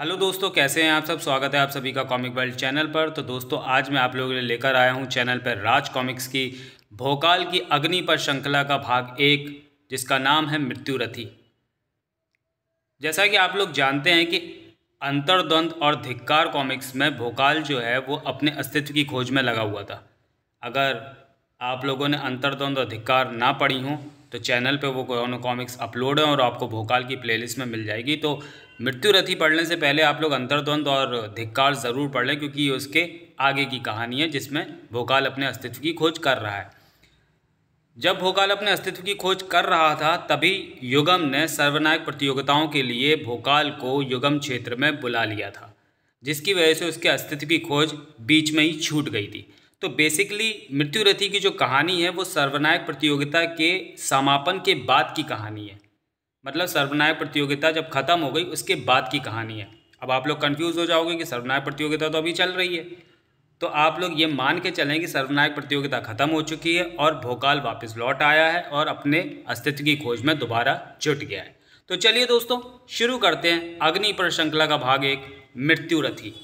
hello दोस्तों कैसे हैं आप सब स्वागत है आप सभी का कॉमिक वर्ल्ड चैनल पर तो दोस्तों आज मैं आप लोगों के लिए लेकर आया हूं चैनल पर राज कॉमिक्स की भोकाल की अग्नि पर श्रृंखला का भाग एक जिसका नाम है मृत्युरथी जैसा कि आप लोग जानते हैं कि अंतर्द्वंद और धिक्कार कॉमिक्स में भोकाल जो है वो अपने अस्तित्व की खोज में लगा हुआ था अगर आप लोगों ने अंतर्द्वंद और धिक्कार ना पढ़ी हो तो चैनल पे वो कॉमिक्स अपलोड हैं और आपको भोकाल की प्लेलिस्ट में मिल जाएगी तो मृत्यु रथी पढ़ने से पहले आप लोग अंतर्द्वंद और धिक्कार ज़रूर पढ़ लें क्योंकि ये उसके आगे की कहानी है जिसमें भोकाल अपने अस्तित्व की खोज कर रहा है जब भोकाल अपने अस्तित्व की खोज कर रहा था तभी युगम ने सर्वनायक प्रतियोगिताओं के लिए भोकाल को युगम क्षेत्र में बुला लिया था जिसकी वजह से उसके अस्तित्व की खोज बीच में ही छूट गई थी तो बेसिकली मृत्युरथी की जो कहानी है वो सर्वनायक प्रतियोगिता के समापन के बाद की कहानी है मतलब सर्वनायक प्रतियोगिता जब खत्म हो गई उसके बाद की कहानी है अब आप लोग कन्फ्यूज़ हो जाओगे कि सर्वनायक प्रतियोगिता तो अभी चल रही है तो आप लोग ये मान के चलें कि सर्वनायक प्रतियोगिता खत्म हो चुकी है और भोकाल वापस लौट आया है और अपने अस्तित्व की खोज में दोबारा जुट गया है तो चलिए दोस्तों शुरू करते हैं अग्नि पर श्रृंखला का भाग एक मृत्यु रथी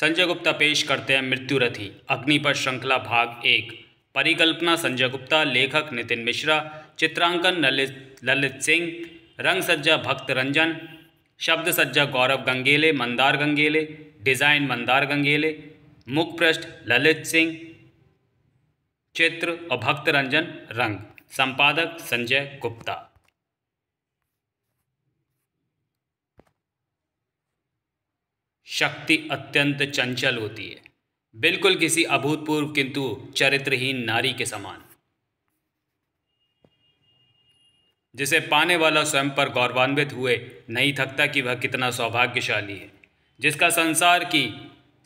संजय गुप्ता पेश करते हैं मृत्युरथी अग्निपथ श्रृंखला भाग एक परिकल्पना संजय गुप्ता लेखक नितिन मिश्रा चित्रांकन ललित ललित सिंह रंग सज्जा भक्त रंजन शब्द सज्जा गौरव गंगेले मंदार गंगेले डिज़ाइन मंदार गंगेले मुखपृष्ठ ललित सिंह चित्र और भक्त रंजन रंग संपादक संजय गुप्ता शक्ति अत्यंत चंचल होती है बिल्कुल किसी अभूतपूर्व किंतु चरित्रहीन नारी के समान जिसे पाने वाला स्वयं पर गौरवान्वित हुए नहीं थकता कि वह कितना सौभाग्यशाली है जिसका संसार की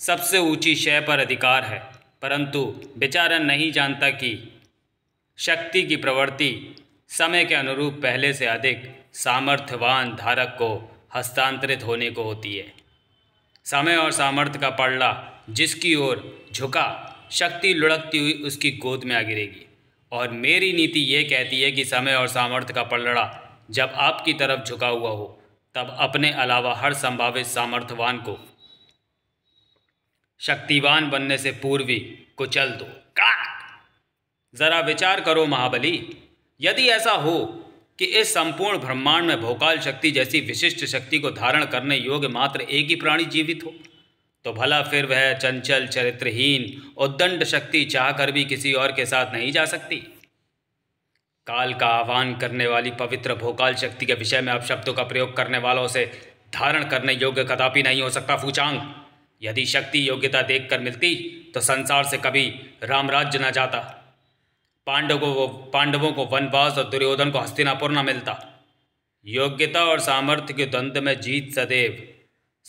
सबसे ऊंची शय पर अधिकार है परंतु बेचारा नहीं जानता कि शक्ति की प्रवृत्ति समय के अनुरूप पहले से अधिक सामर्थ्यवान धारक को हस्तांतरित होने को होती है समय और सामर्थ्य का पड़ला जिसकी ओर झुका शक्ति लुढ़कती हुई उसकी गोद में आ गिरेगी और मेरी नीति ये कहती है कि समय और सामर्थ्य का पलड़ा जब आपकी तरफ झुका हुआ हो तब अपने अलावा हर संभावित सामर्थ्यवान को शक्तिवान बनने से पूर्वी कुचल दो का ज़रा विचार करो महाबली यदि ऐसा हो कि इस संपूर्ण ब्रह्मांड में भोकाल शक्ति जैसी विशिष्ट शक्ति को धारण करने योग्य मात्र एक ही प्राणी जीवित हो तो भला फिर वह चंचल चरित्रहीन उद्दंड शक्ति चाहकर भी किसी और के साथ नहीं जा सकती काल का आह्वान करने वाली पवित्र भोकाल शक्ति के विषय में अब शब्दों का प्रयोग करने वालों से धारण करने योग्य कदापि नहीं हो सकता फूचांग यदि शक्ति योग्यता देखकर मिलती तो संसार से कभी रामराज्य न जाता पांडवों को पांडवों को वनवास और दुर्योधन को हस्तिनापुर न मिलता योग्यता और सामर्थ्य के द्वंद्व में जीत सदैव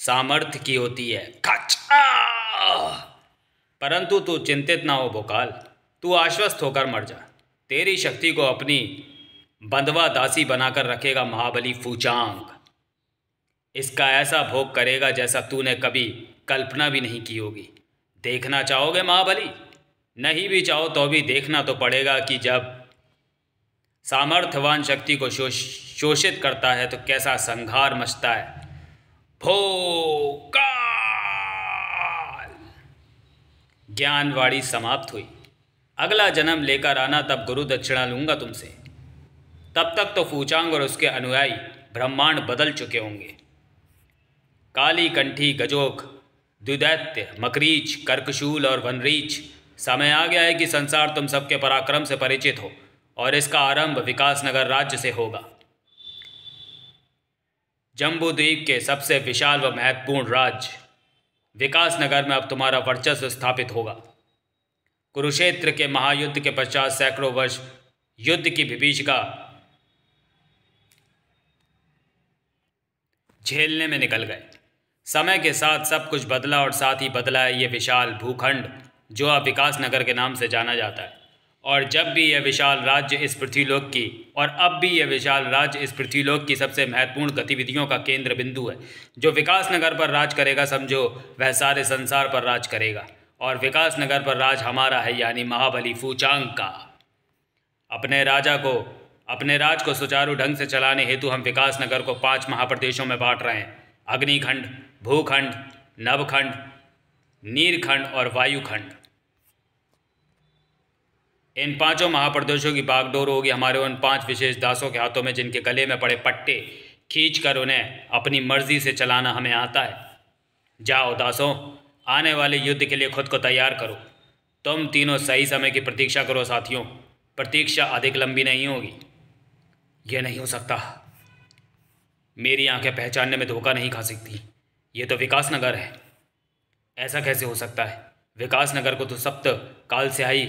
सामर्थ्य की होती है परंतु तू चिंतित ना हो भोकाल तू आश्वस्त होकर मर जा तेरी शक्ति को अपनी बंधवा दासी बनाकर रखेगा महाबली फूचांग इसका ऐसा भोग करेगा जैसा तूने कभी कल्पना भी नहीं की होगी देखना चाहोगे महाबली नहीं भी चाहो तो भी देखना तो पड़ेगा कि जब सामर्थ्यवान शक्ति को शोषित करता है तो कैसा संघार मचता है भोकाल ज्ञानवाड़ी समाप्त हुई अगला जन्म लेकर आना तब गुरु दक्षिणा लूंगा तुमसे तब तक तो फूचांग और उसके अनुयायी ब्रह्मांड बदल चुके होंगे काली कंठी गजोक द्विदैत्य मकरीच कर्कशूल और वनरीच समय आ गया है कि संसार तुम सबके पराक्रम से परिचित हो और इसका आरंभ विकासनगर राज्य से होगा जम्बूद्वीप के सबसे विशाल व महत्वपूर्ण राज्य विकासनगर में अब तुम्हारा वर्चस्व स्थापित होगा कुरुक्षेत्र के महायुद्ध के पश्चात सैकड़ों वर्ष युद्ध की विभीषिका झेलने में निकल गए समय के साथ सब कुछ बदला और साथ ही बदला है ये विशाल भूखंड जो अब विकास नगर के नाम से जाना जाता है और जब भी यह विशाल राज्य इस पृथ्वीलोक की और अब भी यह विशाल राज्य इस पृथ्वीलोक की सबसे महत्वपूर्ण गतिविधियों का केंद्र बिंदु है जो विकास नगर पर राज करेगा समझो वह सारे संसार पर राज करेगा और विकास नगर पर राज हमारा है यानी महाबली फूचांग का अपने राजा को अपने राज को सुचारू ढंग से चलाने हेतु हम विकास नगर को पांच महाप्रदेशों में बांट रहे हैं अग्निखंड भूखंड नवखंड नीरखंड और वायुखंड इन पांचों महाप्रदेशों की बागडोर होगी हमारे उन पांच विशेष दासों के हाथों में जिनके गले में पड़े पट्टे खींचकर उन्हें अपनी मर्जी से चलाना हमें आता है जाओ दासों आने वाले युद्ध के लिए खुद को तैयार करो तुम तीनों सही समय की प्रतीक्षा करो साथियों प्रतीक्षा अधिक लंबी नहीं होगी यह नहीं हो सकता मेरी आंखें पहचानने में धोखा नहीं खा सकती ये तो विकास नगर है ऐसा कैसे हो सकता है विकास नगर को तो सप्त काल स्याही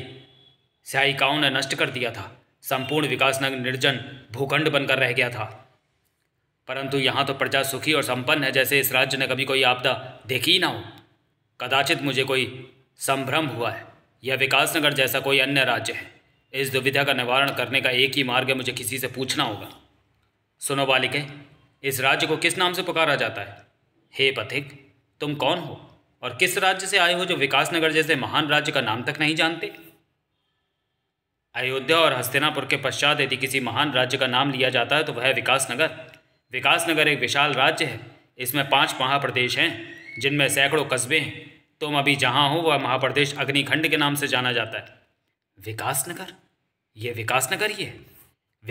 स्याहिकाओं ने नष्ट कर दिया था संपूर्ण विकास नगर निर्जन भूखंड बनकर रह गया था परंतु यहाँ तो प्रजा सुखी और संपन्न है जैसे इस राज्य ने कभी कोई आपदा देखी ही ना हो कदाचित मुझे कोई संभ्रम हुआ है यह विकास नगर जैसा कोई अन्य राज्य है इस दुविधा का निवारण करने का एक ही मार्ग है मुझे किसी से पूछना होगा सुनो बालिके इस राज्य को किस नाम से पुकारा जाता है हे पथिक तुम कौन हो और किस राज्य से आए हो जो विकासनगर जैसे महान राज्य का नाम तक नहीं जानते अयोध्या और हस्तिनापुर के पश्चात यदि किसी महान राज्य का नाम लिया जाता है तो वह विकासनगर विकासनगर एक विशाल राज्य है इसमें पांच महाप्रदेश हैं जिनमें सैकड़ों कस्बे हैं तुम अभी जहाँ हो वह महाप्रदेश अग्निखंड के नाम से जाना जाता है विकासनगर ये विकासनगर ही है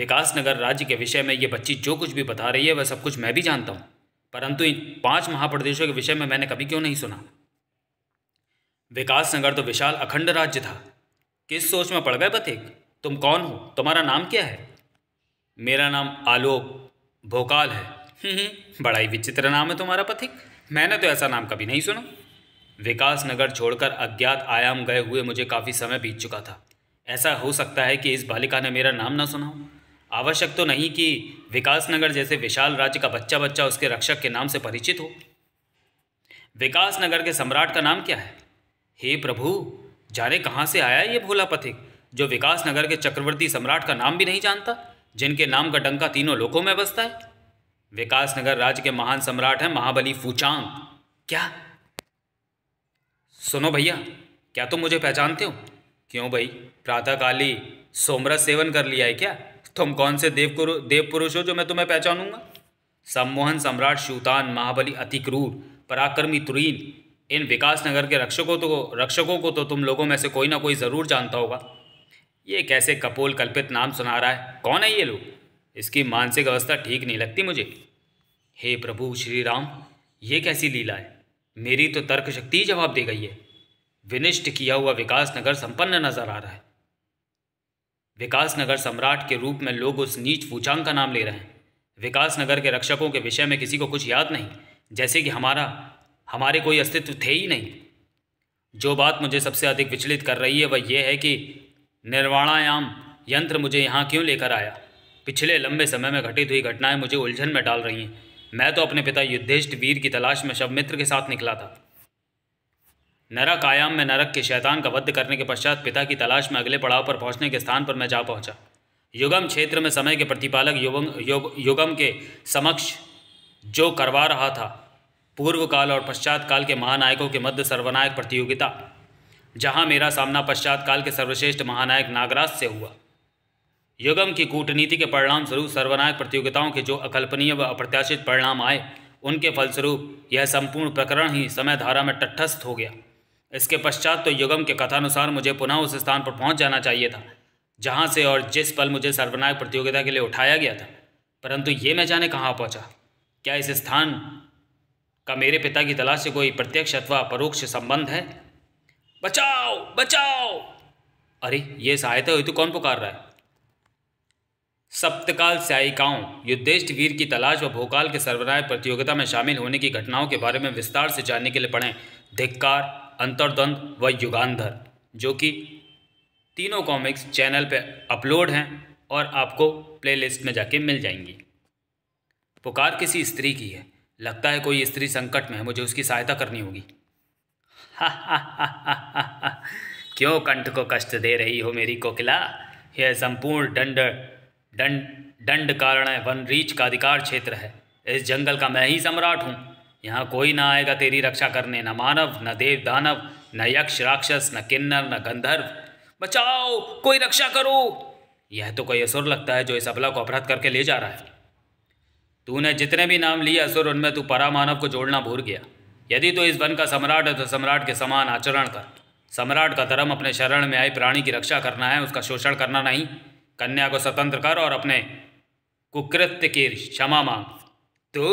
विकासनगर राज्य के विषय में ये बच्ची जो कुछ भी बता रही है वह सब कुछ मैं भी जानता हूँ परंतु इन पाँच महाप्रदेशों के विषय में मैंने कभी क्यों नहीं सुना विकास नगर तो विशाल अखंड राज्य था किस सोच में पड़ गए पथिक तुम कौन हो तुम्हारा नाम क्या है मेरा नाम आलोक भोकाल है हम्म, बड़ा ही विचित्र नाम है तुम्हारा पथिक मैंने तो ऐसा नाम कभी नहीं सुना विकास नगर छोड़कर अज्ञात आयाम गए हुए मुझे काफ़ी समय बीत चुका था ऐसा हो सकता है कि इस बालिका ने मेरा नाम ना सुना हो आवश्यक तो नहीं कि विकास नगर जैसे विशाल राज्य का बच्चा बच्चा उसके रक्षक के नाम से परिचित हो विकास नगर के सम्राट का नाम क्या है हे प्रभु जाने कहाँ से आया ये भोला पथिक जो विकास नगर के चक्रवर्ती सम्राट का नाम भी नहीं जानता जिनके नाम का डंका तीनों लोकों में बसता है विकास नगर राज्य के महान सम्राट हैं महाबली फूचांग क्या सुनो भैया क्या तुम मुझे पहचानते हो क्यों भाई प्रातःकाली सोमरस सेवन कर लिया है क्या तुम कौन से देवगुरु देव पुरुष हो जो मैं तुम्हें पहचानूंगा सम्मोहन सम्राट शूतान महाबली अतिक्रूर पराक्रमी तुरीन इन विकास नगर के रक्षकों तो रक्षकों को तो तुम लोगों में से कोई ना कोई ज़रूर जानता होगा ये कैसे कपोल कल्पित नाम सुना रहा है कौन है ये लोग इसकी मानसिक अवस्था ठीक नहीं लगती मुझे हे प्रभु श्री राम ये कैसी लीला है मेरी तो तर्क शक्ति ही जवाब दे गई है विनिष्ट किया हुआ विकास नगर संपन्न नजर आ रहा है विकास नगर सम्राट के रूप में लोग उस नीच पूछांग का नाम ले रहे हैं विकास नगर के रक्षकों के विषय में किसी को कुछ याद नहीं जैसे कि हमारा हमारे कोई अस्तित्व थे ही नहीं जो बात मुझे सबसे अधिक विचलित कर रही है वह यह है कि निर्वाणायाम यंत्र मुझे यहाँ क्यों लेकर आया पिछले लंबे समय में घटित हुई घटनाएं मुझे उलझन में डाल रही हैं मैं तो अपने पिता युद्धेष्ट वीर की तलाश में शव मित्र के साथ निकला था नरक आयाम में नरक के शैतान का वध करने के पश्चात पिता की तलाश में अगले पड़ाव पर पहुंचने के स्थान पर मैं जा पहुंचा युगम क्षेत्र में समय के प्रतिपालक युगम युगम के समक्ष जो करवा रहा था पूर्व काल और पश्चात काल के महानायकों के मध्य सर्वनायक प्रतियोगिता जहां मेरा सामना पश्चात काल के सर्वश्रेष्ठ महानायक नागराज से हुआ युगम की कूटनीति के परिणाम स्वरूप सर्वनायक प्रतियोगिताओं के जो अकल्पनीय व अप्रत्याशित परिणाम आए उनके फलस्वरूप यह संपूर्ण प्रकरण ही समय धारा में तटस्थ हो गया इसके पश्चात तो युगम के कथानुसार मुझे पुनः उस स्थान पर पहुंच जाना चाहिए था जहां से और जिस पल मुझे सर्वनायक प्रतियोगिता के लिए उठाया गया था परंतु ये मैं जाने कहाँ पहुँचा क्या इस स्थान का मेरे पिता की तलाश से कोई प्रत्यक्ष अथवा परोक्ष संबंध है बचाओ बचाओ अरे ये सहायता हुई तो कौन पुकार रहा है सप्तकाल स्यायिकाओं युद्धेष्ट वीर की तलाश व भोकाल के सर्वराय प्रतियोगिता में शामिल होने की घटनाओं के बारे में विस्तार से जानने के लिए पढ़ें धिक्कार अंतर्द्वंद व युगान्धर जो कि तीनों कॉमिक्स चैनल पर अपलोड हैं और आपको प्लेलिस्ट में जाके मिल जाएंगी पुकार किसी स्त्री की है लगता है कोई स्त्री संकट में है मुझे उसकी सहायता करनी होगी क्यों कंठ को कष्ट दे रही हो मेरी कोकिला यह संपूर्ण दंड दंड दंड कारण वन रीच का अधिकार क्षेत्र है इस जंगल का मैं ही सम्राट हूँ यहाँ कोई ना आएगा तेरी रक्षा करने न मानव न देव दानव न यक्ष राक्षस न किन्नर न गंधर्व बचाओ कोई रक्षा करो यह तो कोई असुर लगता है जो इस अबला को अपराध करके ले जा रहा है तूने जितने भी नाम लिए असुर उनमें तू परामानव को जोड़ना भूल गया यदि तो इस वन का सम्राट है तो सम्राट के समान आचरण कर सम्राट का धर्म अपने शरण में आए प्राणी की रक्षा करना है उसका शोषण करना नहीं कन्या को स्वतंत्र कर और अपने कुकृत्य की क्षमा मांग तू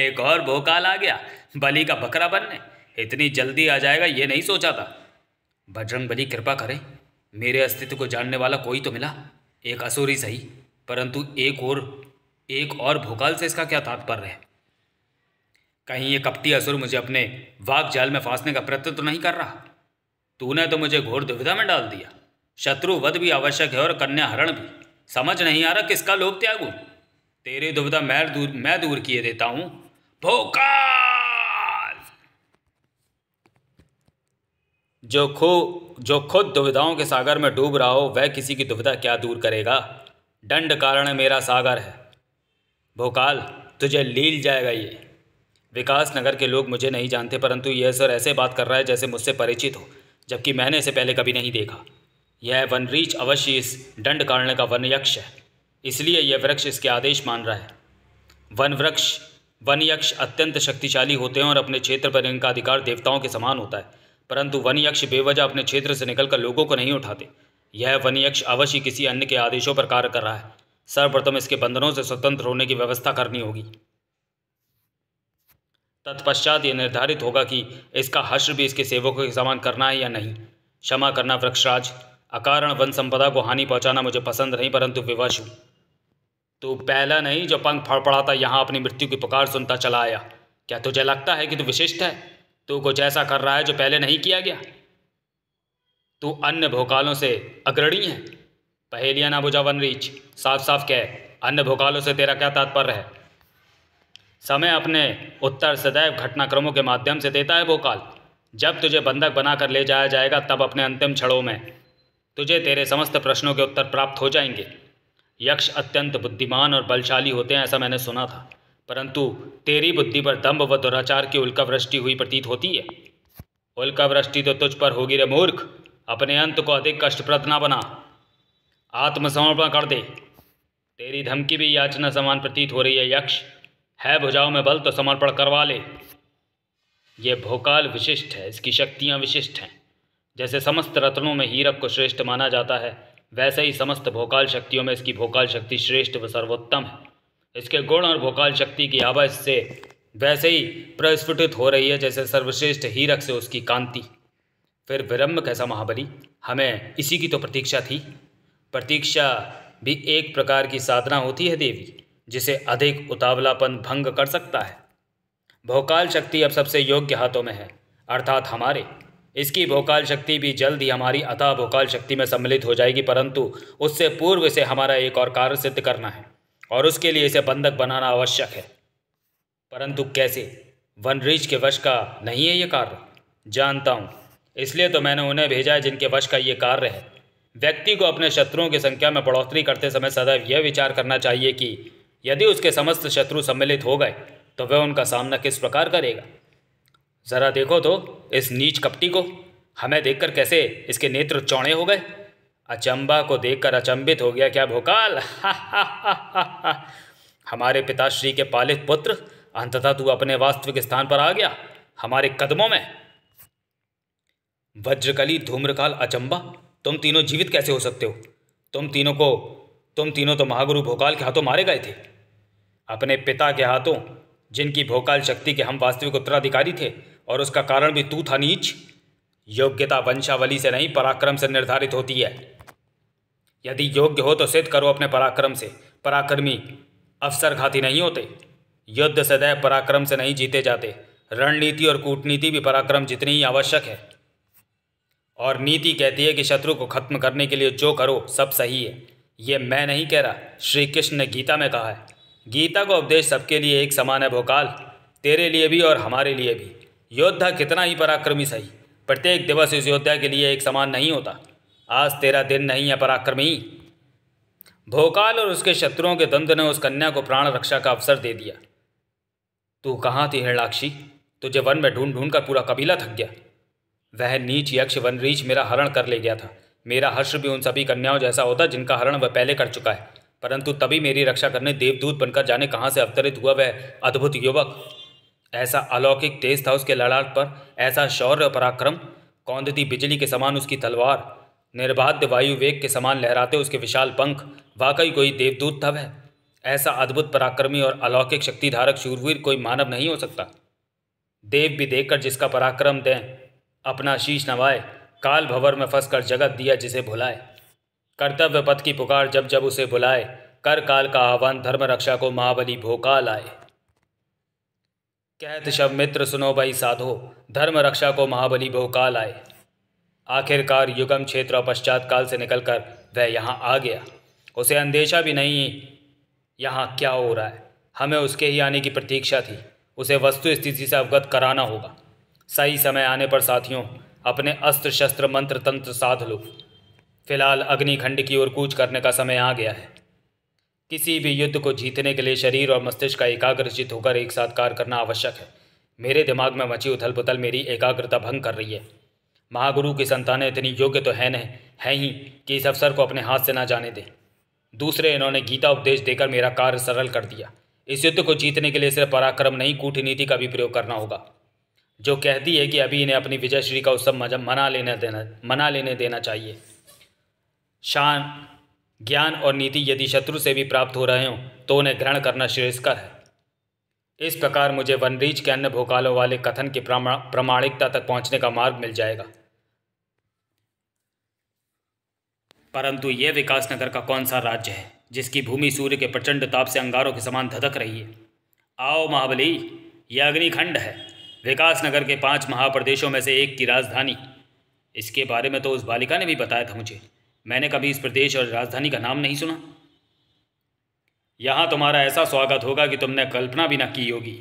एक और भोकाल आ गया बलि का बकरा बनने इतनी जल्दी आ जाएगा ये नहीं सोचा था बजरंग बली कृपा करे मेरे अस्तित्व को जानने वाला कोई तो मिला एक असुर ही सही परंतु एक और एक और भोकाल से इसका क्या तात्पर्य है कहीं ये कपटी असुर मुझे अपने वाक जाल में फांसने का प्रयत्न तो नहीं कर रहा तूने तो मुझे घोर दुविधा में डाल दिया शत्रु वध भी आवश्यक है और कन्या हरण भी समझ नहीं आ रहा किसका लोभ त्यागू तेरी दुविधा मैं दूर मैं दूर किए देता हूं भोकाल जो खो जो खुद दुविधाओं के सागर में डूब रहा हो वह किसी की दुविधा क्या दूर करेगा दंड कारण मेरा सागर है भोकाल तुझे लील जाएगा ये विकास नगर के लोग मुझे नहीं जानते परंतु यह सर ऐसे बात कर रहा है जैसे मुझसे परिचित हो जबकि मैंने इसे पहले कभी नहीं देखा यह वनरीच अवश्य इस दंड कारण का वनयक्ष है इसलिए यह वृक्ष इसके आदेश मान रहा है वन वृक्ष वनयक्ष अत्यंत शक्तिशाली होते हैं और अपने क्षेत्र पर इनका अधिकार देवताओं के समान होता है परंतु वनयक्ष बेवजह अपने क्षेत्र से निकलकर लोगों को नहीं उठाते यह यक्ष अवश्य किसी अन्य के आदेशों पर कार्य कर रहा है सर्वप्रथम इसके बंधनों से स्वतंत्र होने की व्यवस्था करनी होगी तत्पश्चात यह निर्धारित होगा कि इसका हश्र भी इसके सेवकों के समान करना है या नहीं क्षमा करना वृक्षराज अकारण वन संपदा को हानि पहुंचाना मुझे पसंद नहीं परंतु विवश हूँ तू पहला नहीं जो पंख फड़फड़ाता यहाँ अपनी मृत्यु की पुकार सुनता चला आया क्या तुझे लगता है कि तू विशिष्ट है तू कुछ ऐसा कर रहा है जो पहले नहीं किया गया तू अन्य भोकालों से अग्रणी है पहेलिया ना बुझा वन रीच साफ साफ कह अन्य भोकालों से तेरा क्या तात्पर्य है समय अपने उत्तर सदैव घटनाक्रमों के माध्यम से देता है भोकाल जब तुझे बंधक बनाकर ले जाया जाएगा तब अपने अंतिम क्षणों में तुझे तेरे समस्त प्रश्नों के उत्तर प्राप्त हो जाएंगे यक्ष अत्यंत बुद्धिमान और बलशाली होते हैं ऐसा मैंने सुना था परंतु तेरी बुद्धि पर दम्भ व दुराचार की उल्कावृष्टि हुई प्रतीत होती है उल्कावृष्टि तो तुझ पर होगी रे मूर्ख अपने अंत को अधिक कष्टप्रद ना बना आत्मसमर्पण कर दे तेरी धमकी भी याचना समान प्रतीत हो रही है यक्ष है भुजाओं में बल तो समर्पण करवा ले ये भोकाल विशिष्ट है इसकी शक्तियाँ विशिष्ट हैं जैसे समस्त रत्नों में हीरक को श्रेष्ठ माना जाता है वैसे ही समस्त भोकाल शक्तियों में इसकी भोकाल शक्ति श्रेष्ठ व सर्वोत्तम है इसके गुण और भोकाल शक्ति की आवाज से वैसे ही प्रस्फुटित हो रही है जैसे सर्वश्रेष्ठ हीरक से उसकी कांति फिर विरम्भ कैसा महाबली हमें इसी की तो प्रतीक्षा थी प्रतीक्षा भी एक प्रकार की साधना होती है देवी जिसे अधिक उतावलापन भंग कर सकता है भोकाल शक्ति अब सबसे योग्य हाथों में है अर्थात हमारे इसकी भोकाल शक्ति भी जल्द ही हमारी अथा भोकाल शक्ति में सम्मिलित हो जाएगी परंतु उससे पूर्व से हमारा एक और कार्य सिद्ध करना है और उसके लिए इसे बंधक बनाना आवश्यक है परंतु कैसे वनरीज के वश का नहीं है ये कार्य जानता हूँ इसलिए तो मैंने उन्हें भेजा जिनके वश का ये कार्य है व्यक्ति को अपने शत्रुओं की संख्या में बढ़ोतरी करते समय सदैव यह विचार करना चाहिए कि यदि उसके समस्त शत्रु सम्मिलित हो गए तो वह उनका सामना किस प्रकार करेगा ज़रा देखो तो इस नीच कपटी को हमें देखकर कैसे इसके नेत्र चौड़े हो गए अचंबा को देखकर अचंभित हो गया क्या भोकाल हा, हा, हा, हमारे पिताश्री के पालित पुत्र अंततः तू अपने वास्तविक स्थान पर आ गया हमारे कदमों में वज्रकली धूम्रकाल अचंबा तुम तीनों जीवित कैसे हो सकते हो तुम तीनों को तुम तीनों तो महागुरु भोकाल के हाथों मारे गए थे अपने पिता के हाथों जिनकी भोकाल शक्ति के हम वास्तविक उत्तराधिकारी थे और उसका कारण भी तू था नीच योग्यता वंशावली से नहीं पराक्रम से निर्धारित होती है यदि योग्य हो तो सिद्ध करो अपने पराक्रम से पराक्रमी अवसर घाती नहीं होते युद्ध सदैव पराक्रम से नहीं जीते जाते रणनीति और कूटनीति भी पराक्रम जितनी ही आवश्यक है और नीति कहती है कि शत्रु को खत्म करने के लिए जो करो सब सही है ये मैं नहीं कह रहा श्री कृष्ण ने गीता में कहा है गीता का उपदेश सबके लिए एक समान है भोकाल तेरे लिए भी और हमारे लिए भी योद्धा कितना ही पराक्रमी सही प्रत्येक दिवस इस योद्धा के लिए एक समान नहीं होता आज तेरा दिन नहीं है पराक्रमी भोकाल और उसके शत्रुओं के द्वंद ने उस कन्या को प्राण रक्षा का अवसर दे दिया तू कहाँ थी हिरणाक्षी तुझे वन में ढूंढ ढूंढ कर पूरा कबीला थक गया वह नीच यक्ष वनरीच मेरा हरण कर ले गया था मेरा हर्ष भी उन सभी कन्याओं जैसा होता जिनका हरण वह पहले कर चुका है परंतु तभी मेरी रक्षा करने देवदूत बनकर जाने कहाँ से अवतरित हुआ वह अद्भुत युवक ऐसा अलौकिक तेज था उसके लड़ाट पर ऐसा शौर्य पराक्रम कौंदती बिजली के समान उसकी तलवार निर्बाध्य वायु वेग के समान लहराते उसके विशाल पंख वाकई कोई देवदूत था वह ऐसा अद्भुत पराक्रमी और अलौकिक शक्तिधारक शूरवीर कोई मानव नहीं हो सकता देव भी देखकर जिसका पराक्रम दें अपना शीश नवाए काल भवर में फंस कर जगत दिया जिसे भुलाए कर्तव्य पथ की पुकार जब जब उसे बुलाए कर काल का आह्वान धर्म रक्षा को महाबली भोकाल आए कहत शब मित्र सुनो भाई साधो धर्म रक्षा को महाबली भोकाल आए आखिरकार युगम क्षेत्र और पश्चात काल से निकलकर वह यहाँ आ गया उसे अंदेशा भी नहीं यहाँ क्या हो रहा है हमें उसके ही आने की प्रतीक्षा थी उसे वस्तु स्थिति से अवगत कराना होगा सही समय आने पर साथियों अपने अस्त्र शस्त्र मंत्र तंत्र साध लो फिलहाल अग्निखंड की ओर कूच करने का समय आ गया है किसी भी युद्ध को जीतने के लिए शरीर और मस्तिष्क का एकाग्रचित होकर एक साथ कार्य करना आवश्यक है मेरे दिमाग में मची उथल पुथल मेरी एकाग्रता भंग कर रही है महागुरु की संतानें इतनी योग्य तो है नहीं है ही कि इस अवसर को अपने हाथ से ना जाने दें दूसरे इन्होंने गीता उपदेश देकर मेरा कार्य सरल कर दिया इस युद्ध को जीतने के लिए सिर्फ पराक्रम नहीं कूटनीति का भी प्रयोग करना होगा जो कहती है कि अभी इन्हें अपनी विजयश्री का उत्सव मजा मना लेने देना मना लेने देना चाहिए शान ज्ञान और नीति यदि शत्रु से भी प्राप्त हो रहे हों तो उन्हें ग्रहण करना श्रेयस्कर है इस प्रकार मुझे वनरीज के अन्य भोकालों वाले कथन की प्रामाणिकता तक पहुंचने का मार्ग मिल जाएगा परंतु यह विकास नगर का कौन सा राज्य है जिसकी भूमि सूर्य के प्रचंड ताप से अंगारों के समान धधक रही है आओ महाबली यह अग्निखंड है विकास नगर के पांच महाप्रदेशों में से एक की राजधानी इसके बारे में तो उस बालिका ने भी बताया था मुझे मैंने कभी इस प्रदेश और राजधानी का नाम नहीं सुना यहां तुम्हारा ऐसा स्वागत होगा कि तुमने कल्पना भी ना की होगी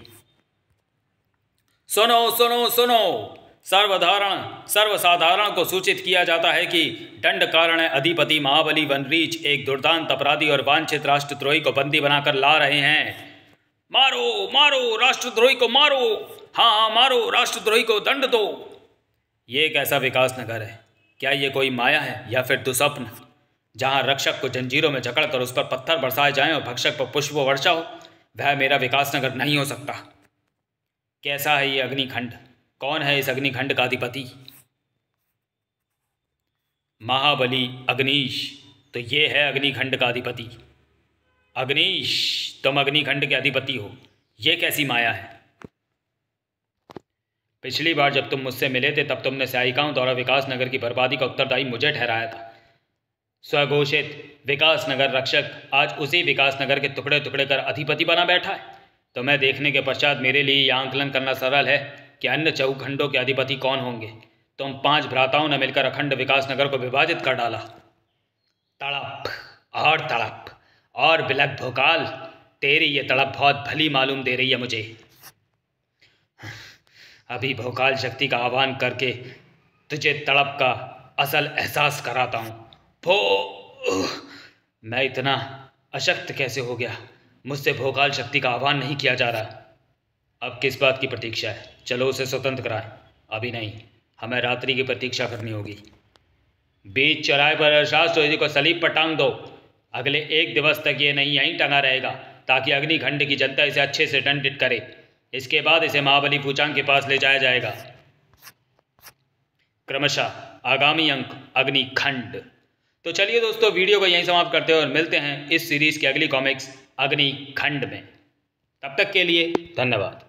सुनो सुनो सुनो सर्वधारण सर्वसाधारण को सूचित किया जाता है कि दंड कारण अधिपति महाबली वनरीच एक दुर्दांत अपराधी और वांछित राष्ट्रद्रोही को बंदी बनाकर ला रहे हैं मारो मारो राष्ट्रद्रोही को मारो हाँ मारो राष्ट्रद्रोही को दंड दो ये कैसा विकास नगर है क्या ये कोई माया है या फिर दुस्वप्न जहाँ रक्षक को जंजीरों में जकड़ कर उस पर पत्थर बरसाए जाएं और भक्षक पर पुष्प वर्षा हो वह मेरा विकास नगर नहीं हो सकता कैसा है ये अग्निखंड कौन है इस अग्निखंड का अधिपति महाबली अग्निश तो ये है अग्निखंड का अधिपति अग्निश तुम अग्निखंड के अधिपति हो ये कैसी माया है पिछली बार जब तुम मुझसे मिले थे तब तुमने सहायिकाओं द्वारा विकास नगर की बर्बादी का उत्तरदायी मुझे ठहराया था स्वघोषित विकास नगर रक्षक आज उसी विकास नगर के टुकड़े टुकड़े कर अधिपति बना बैठा है तो मैं देखने के पश्चात मेरे लिए यह आंकलन करना सरल है कि अन्य चौखंडों के अधिपति कौन होंगे तुम पांच भ्राताओं ने मिलकर अखंड विकास नगर को विभाजित कर डाला तड़प और तड़प और बिलक भोकाल तेरी ये तड़प बहुत भली मालूम दे रही है मुझे अभी भोकाल शक्ति का आह्वान करके तुझे तड़प का असल एहसास कराता हूँ भो मैं इतना अशक्त कैसे हो गया मुझसे भोकाल शक्ति का आह्वान नहीं किया जा रहा अब किस बात की प्रतीक्षा है चलो उसे स्वतंत्र कराएं अभी नहीं हमें रात्रि की प्रतीक्षा करनी होगी बीच चौराहे पर चौधरी को सलीब पर टांग दो अगले एक दिवस तक ये नहीं यहीं टंगा रहेगा ताकि अग्निखंड की जनता इसे अच्छे से दंडित करे इसके बाद इसे महाबली भूचांग के पास ले जाया जाएगा क्रमशः आगामी अंक अग्निखंड तो चलिए दोस्तों वीडियो को यहीं समाप्त करते हैं और मिलते हैं इस सीरीज़ की अगली कॉमिक्स अग्निखंड में तब तक के लिए धन्यवाद